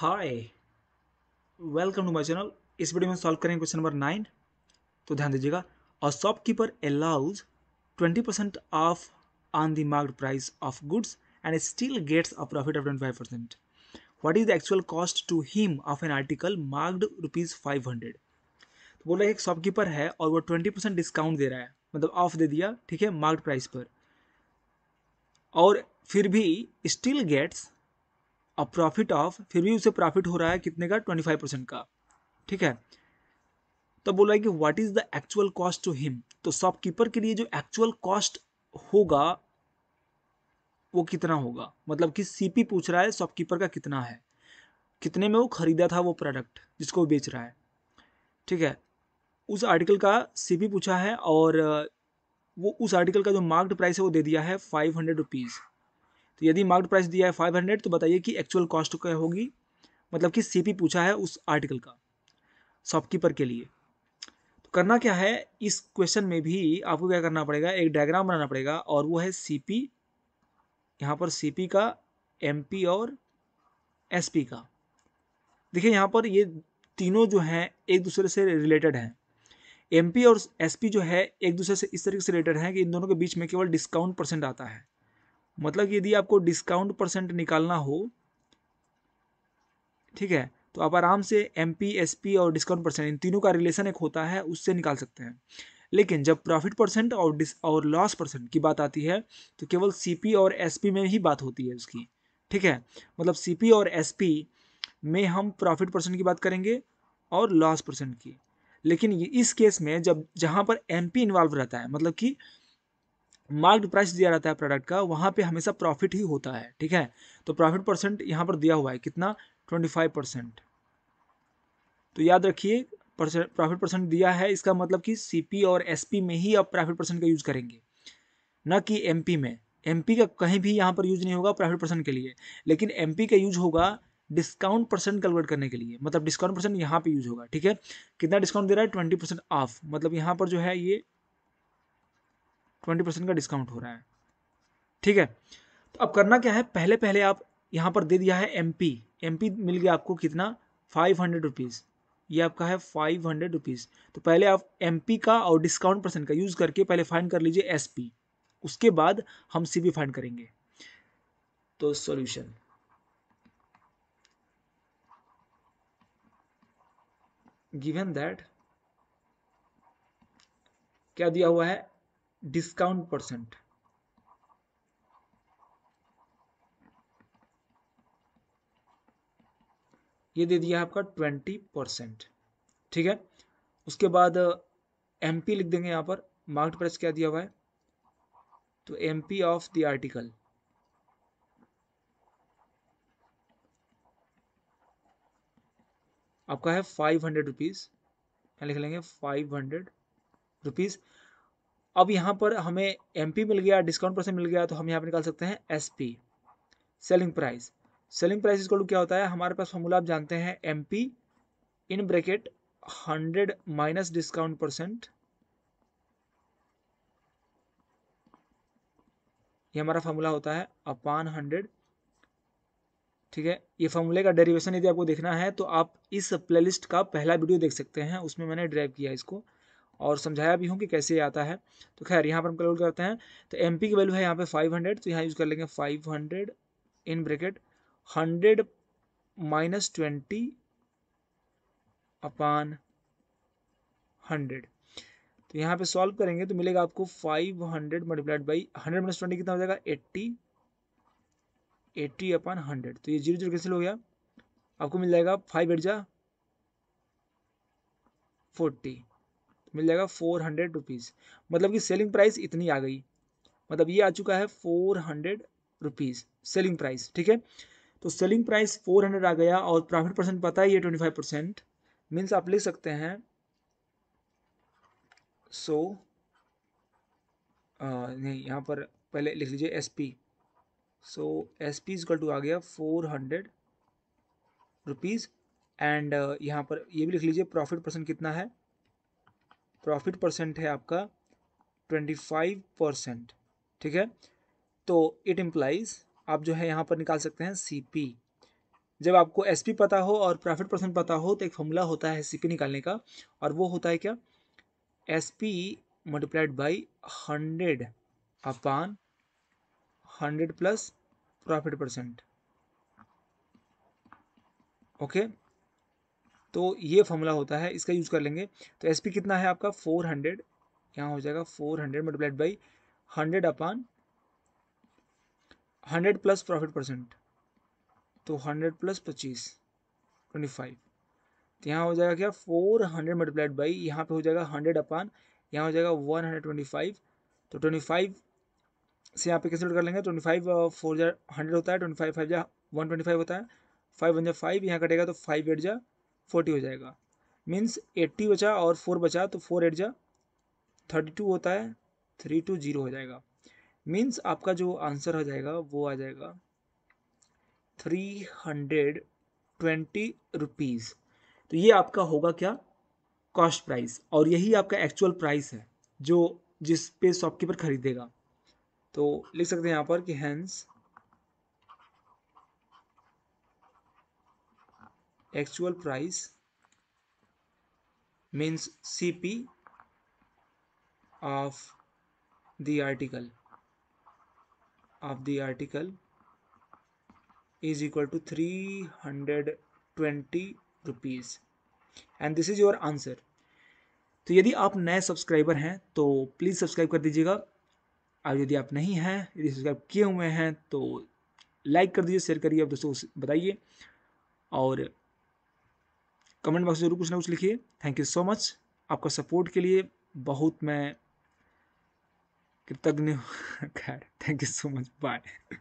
hi welcome to my channel इस video में solve करेंगे क्वेश्चन नंबर नाइन तो ध्यान दीजिएगा a shopkeeper allows twenty percent off on the marked price of goods and still gets a profit of twenty five percent what is the actual cost to him of an article marked rupees five hundred तो बोल रहे एक shopkeeper है और वो twenty discount दे रहा है मतलब ऑफ दे दिया ठीक है मार्क्ड प्राइस पर और फिर भी स्टिल गेट्स और प्रॉफिट ऑफ फिर भी उसे प्रॉफिट हो रहा है कितने का ट्वेंटी फाइव परसेंट का ठीक है तो बोला है कि what is the actual cost to him तो शॉपकीपर के लिए जो एक्चुअल कॉस्ट होगा वो कितना होगा मतलब कि सीपी पूछ रहा है शॉपकीपर का कितना है कितने में वो खरीदा था वो प्रोडक्ट जिसको वो बेच रहा है ठीक है उस आर्टिकल का सीपी पूछा है और वो उस आर्टिकल का जो मार्क्ड प्राइस है वो दे दिया है फाइव हंड्रेड रुपीज़ तो यदि मार्केट प्राइस दिया है फाइव हंड्रेड तो बताइए कि एक्चुअल कॉस्ट क्या होगी मतलब कि सी पूछा है उस आर्टिकल का शॉपकीपर के लिए तो करना क्या है इस क्वेश्चन में भी आपको क्या करना पड़ेगा एक डायग्राम बनाना पड़ेगा और वो है सी पी यहाँ पर सी पी का एम पी और एस पी का देखिए यहाँ पर ये तीनों जो हैं एक दूसरे से रिलेटेड हैं एम और एस जो है एक दूसरे से इस तरीके से रिलेटेड हैं कि इन दोनों के बीच में केवल डिस्काउंट परसेंट आता है मतलब यदि आपको डिस्काउंट परसेंट निकालना हो ठीक है तो आप आराम से एम पी एस पी और डिस्काउंट परसेंट इन तीनों का रिलेशन एक होता है उससे निकाल सकते हैं लेकिन जब प्रॉफिट परसेंट और डिस और लॉस परसेंट की बात आती है तो केवल सी पी और एस पी में ही बात होती है उसकी ठीक है मतलब सी पी और एस पी में हम प्रॉफिट परसेंट की बात करेंगे और लॉस परसेंट की लेकिन इस केस में जब जहाँ पर एम पी इन्वॉल्व रहता है मतलब कि मार्क्ड प्राइस दिया रहता है प्रोडक्ट का वहाँ पे हमेशा प्रॉफिट ही होता है ठीक है तो प्रॉफिट परसेंट यहाँ पर दिया हुआ है कितना ट्वेंटी फाइव परसेंट तो याद रखिए प्रॉफिट परसेंट दिया है इसका मतलब कि सीपी और एसपी में ही आप प्रॉफिट परसेंट का यूज करेंगे न कि एमपी में एमपी का कहीं भी यहाँ पर यूज नहीं होगा प्रॉफिट परसेंट के लिए लेकिन एमपी का यूज होगा डिस्काउंट परसेंट कैलकुलेट करने के लिए मतलब डिस्काउंट परसेंट यहाँ पे यूज होगा ठीक है कितना डिस्काउंट दे रहा है ट्वेंटी परसेंट ऑफ मतलब यहाँ पर जो है ये ट्वेंटी परसेंट का डिस्काउंट हो रहा है ठीक है तो अब करना क्या है पहले पहले आप यहाँ पर दे दिया है एम पी एम पी मिल गया आपको कितना फाइव हंड्रेड रुपीज़ ये आपका है फाइव हंड्रेड रुपीज़ तो पहले आप एम पी का और डिस्काउंट परसेंट का यूज़ करके पहले फाइन कर लीजिए एस पी उसके बाद हम सी बी फाइन करेंगे तो सॉल्यूशन गिवन दैट क्या दिया हुआ है discount percent ये दे दिया आपका ट्वेंटी परसेंट ठीक है उसके बाद एमपी लिख देंगे यहां पर मार्क्ट प्राइस क्या दिया हुआ है तो एमपी ऑफ द आर्टिकल आपका है फाइव हंड्रेड रुपीज लिख लेंगे फाइव हंड्रेड रुपीज अब यहाँ पर हमें एम मिल गया डिस्काउंट परसेंट मिल गया तो हम यहाँ पर निकाल सकते हैं S selling price selling price इसको क्या होता है हमारे पास फॉर्मूला आप जानते हैं M in bracket hundred minus discount percent ये हमारा फॉर्मूला होता है अपान हंड्रेड ठीक है ये फॉर्मूले का डेरिवेशन यदि आपको देखना है तो आप इस प्लेलिस्ट का पहला वीडियो देख सकते हैं उसमें मैंने ड्राइव किया इसको और समझाया भी हूँ कि कैसे आता है तो खैर यहाँ पर हम कैलकुलेट करते हैं तो एम की वैल्यू है यहाँ पे फाइव तो यहाँ यूज़ कर लेंगे hundred in bracket hundred minus twenty upon hundred तो यहाँ पे सॉल्व करेंगे तो मिलेगा आपको five hundred multiplied by hundred minus twenty कितना हो जाएगा एट्टी एट्टी अपान हंड्रेड तो ये जीरो जीरो कैंसिल हो गया आपको मिल जाएगा फाइव एट जा फोर्टी मिल जाएगा फोर हंड्रेड रुपीज़ मतलब कि सेलिंग प्राइस इतनी आ गई मतलब ये आ चुका है four hundred rupees selling price ठीक है तो सेलिंग प्राइस फोर हंड्रेड आ गया और प्रॉफिट परसेंट पता है ये ट्वेंटी फाइव परसेंट मीन्स आप लिख सकते हैं सो so, नहीं यहाँ पर पहले लिख लीजिए S P so S P is equal to आ गया फोर हंड्रेड रुपीज़ एंड यहाँ पर ये भी लिख लीजिए प्रॉफिट परसेंट कितना है प्रॉफिट परसेंट है आपका ट्वेंटी फाइव परसेंट ठीक है तो इट इम्प्लाइज आप जो है यहाँ पर निकाल सकते हैं सी पी जब आपको एस पी पता हो और प्रॉफिट परसेंट पता हो तो एक फॉर्मूला होता है सी पी निकालने का और वो होता है क्या S P multiplied by hundred upon hundred plus profit percent okay तो ये फॉर्मूला होता है इसका यूज़ कर लेंगे तो एस कितना है आपका फोर हंड्रेड यहाँ हो जाएगा four hundred multiplied by hundred upon hundred plus profit percent तो हंड्रेड प्लस पच्चीस ट्वेंटी फाइव तो यहाँ हो जाएगा क्या फोर हंड्रेड मल्टीप्लाइड बाई यहाँ पर हो जाएगा हंड्रेड अपान यहाँ हो जाएगा वन हंड्रेड ट्वेंटी फाइव तो ट्वेंटी फाइव से यहाँ पे कैंसिल कर लेंगे ट्वेंटी फाइव फोर हंड्रेड होता है ट्वेंटी फाइव फाइव जा वन ट्वेंटी फाइव होता है फाइव वन जा फाइव यहाँ कटेगा तो फाइव एट जा फोर्टी हो जाएगा मीन्स एट्टी बचा और फोर बचा तो फोर एट जा थर्टी टू होता है थ्री टू जीरो हो जाएगा मीन्स आपका जो आंसर हो जाएगा वो आ जाएगा थ्री हंड्रेड ट्वेंटी रुपीज़ तो ये आपका होगा क्या कॉस्ट प्राइस और यही आपका एक्चुअल प्राइस है जो जिस पे शॉपकीपर खरीदेगा तो लिख सकते हैं यहाँ पर कि hence actual price means C P of the article of the article is equal to three hundred twenty rupees and this is your answer तो यदि आप नए सब्सक्राइबर हैं तो प्लीज़ सब्सक्राइब कर दीजिएगा और यदि आप नहीं हैं यदि सब्सक्राइब किए हुए हैं तो लाइक कर दीजिए शेयर करिए आप दोस्तों बताइए और कमेंट बॉक्स जरूर कुछ ना कुछ लिखिए थैंक यू सो मच आपका सपोर्ट के लिए बहुत मैं कृतज्ञ खैर thank you so much bye